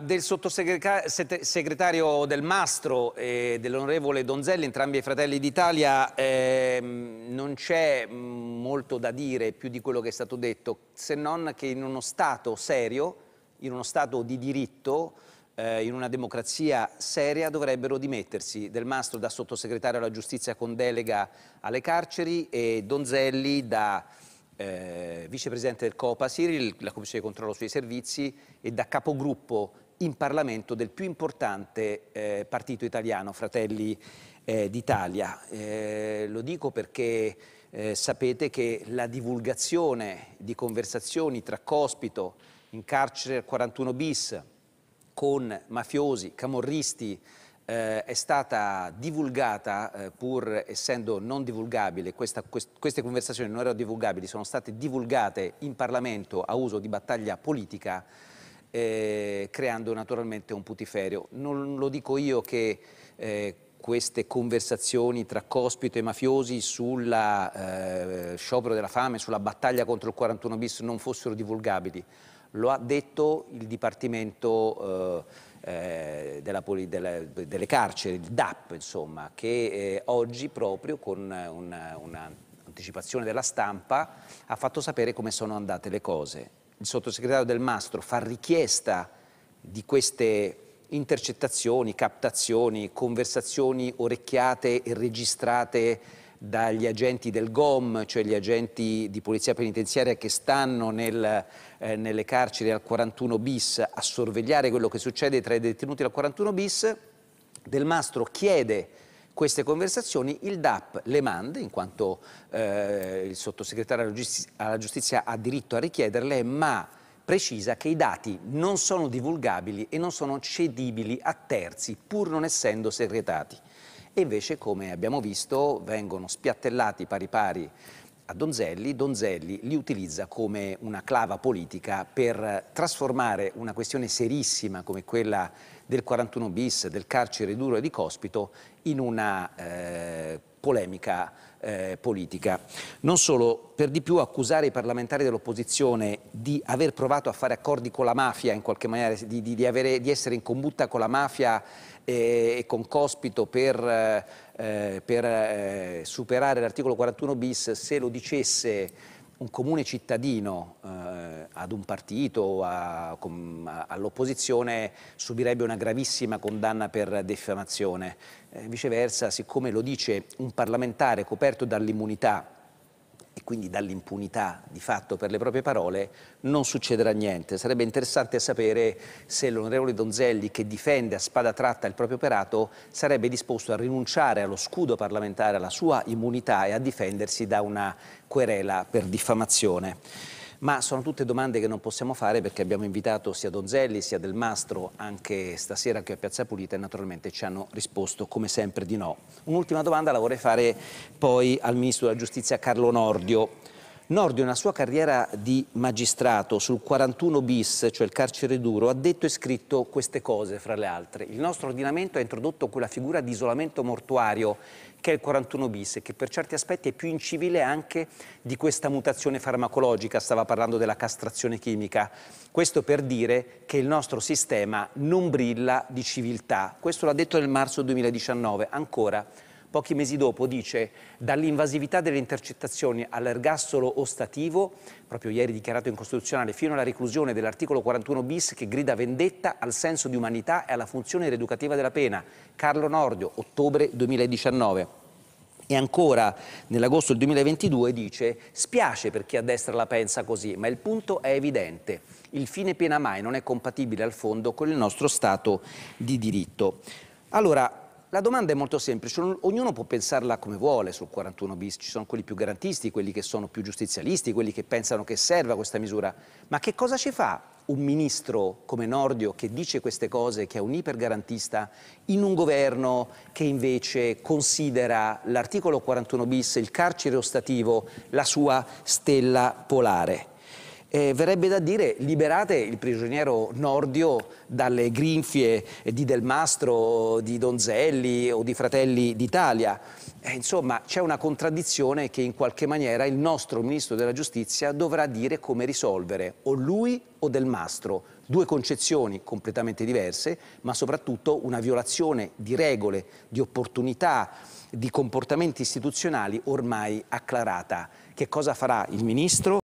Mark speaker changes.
Speaker 1: del sottosegretario Del Mastro e dell'onorevole Donzelli, entrambi i fratelli d'Italia, eh, non c'è mm, molto da dire più di quello che è stato detto, se non che in uno Stato serio, in uno Stato di diritto, eh, in una democrazia seria dovrebbero dimettersi Del Mastro da sottosegretario alla giustizia con delega alle carceri e Donzelli da... Eh, vicepresidente del COPASIR, la Commissione di controllo sui servizi, e da capogruppo in Parlamento del più importante eh, partito italiano, Fratelli eh, d'Italia. Eh, lo dico perché eh, sapete che la divulgazione di conversazioni tra Cospito, in carcere 41 bis, con mafiosi, camorristi, eh, è stata divulgata, eh, pur essendo non divulgabile, questa, quest queste conversazioni non erano divulgabili, sono state divulgate in Parlamento a uso di battaglia politica eh, creando naturalmente un putiferio. Non lo dico io che eh, queste conversazioni tra cospito e mafiosi sul eh, sciopero della fame, sulla battaglia contro il 41 bis non fossero divulgabili. Lo ha detto il Dipartimento eh, eh, della, della, delle carceri, il DAP, insomma, che eh, oggi proprio con un'anticipazione una della stampa, ha fatto sapere come sono andate le cose il sottosegretario Del Mastro fa richiesta di queste intercettazioni, captazioni, conversazioni orecchiate e registrate dagli agenti del GOM, cioè gli agenti di polizia penitenziaria che stanno nel, eh, nelle carceri al 41 bis a sorvegliare quello che succede tra i detenuti al 41 bis, Del Mastro chiede queste conversazioni, il DAP le manda, in quanto eh, il sottosegretario alla giustizia ha diritto a richiederle, ma precisa che i dati non sono divulgabili e non sono cedibili a terzi, pur non essendo segretati. E invece, come abbiamo visto, vengono spiattellati pari pari a Donzelli, Donzelli li utilizza come una clava politica per trasformare una questione serissima come quella del 41 bis, del carcere duro e di Cospito, in una eh, polemica eh, politica. Non solo, per di più accusare i parlamentari dell'opposizione di aver provato a fare accordi con la mafia, in qualche maniera, di, di, di, avere, di essere in combutta con la mafia eh, e con cospito per, eh, per eh, superare l'articolo 41 bis, se lo dicesse un comune cittadino eh, ad un partito, o all'opposizione, subirebbe una gravissima condanna per defamazione. Eh, viceversa, siccome lo dice un parlamentare coperto dall'immunità quindi dall'impunità di fatto per le proprie parole, non succederà niente. Sarebbe interessante sapere se l'onorevole Donzelli, che difende a spada tratta il proprio operato, sarebbe disposto a rinunciare allo scudo parlamentare, alla sua immunità e a difendersi da una querela per diffamazione ma sono tutte domande che non possiamo fare perché abbiamo invitato sia Donzelli sia Del Mastro anche stasera qui a Piazza Pulita e naturalmente ci hanno risposto come sempre di no. Un'ultima domanda la vorrei fare poi al Ministro della Giustizia Carlo Nordio Nordio nella sua carriera di magistrato sul 41 bis, cioè il carcere duro, ha detto e scritto queste cose, fra le altre. Il nostro ordinamento ha introdotto quella figura di isolamento mortuario che è il 41 bis, che per certi aspetti è più incivile anche di questa mutazione farmacologica, stava parlando della castrazione chimica. Questo per dire che il nostro sistema non brilla di civiltà. Questo l'ha detto nel marzo 2019, ancora pochi mesi dopo dice dall'invasività delle intercettazioni all'ergastolo ostativo, proprio ieri dichiarato incostituzionale, fino alla reclusione dell'articolo 41 bis che grida vendetta al senso di umanità e alla funzione rieducativa della pena. Carlo Nordio, ottobre 2019. E ancora nell'agosto del 2022 dice spiace per chi a destra la pensa così, ma il punto è evidente. Il fine pena mai non è compatibile al fondo con il nostro Stato di diritto. Allora, la domanda è molto semplice, ognuno può pensarla come vuole sul 41 bis, ci sono quelli più garantisti, quelli che sono più giustizialisti, quelli che pensano che serva questa misura, ma che cosa ci fa un ministro come Nordio che dice queste cose, che è un ipergarantista, in un governo che invece considera l'articolo 41 bis, il carcere ostativo, la sua stella polare? eh, verrebbe da dire liberate il prigioniero Nordio dalle grinfie di Del Mastro, di Donzelli o di Fratelli d'Italia. Eh, insomma, c'è una contraddizione che in qualche maniera il nostro Ministro della Giustizia dovrà dire come risolvere, o lui o Del Mastro. Due concezioni completamente diverse, ma soprattutto una violazione di regole, di opportunità, di comportamenti istituzionali ormai acclarata. Che cosa farà il Ministro?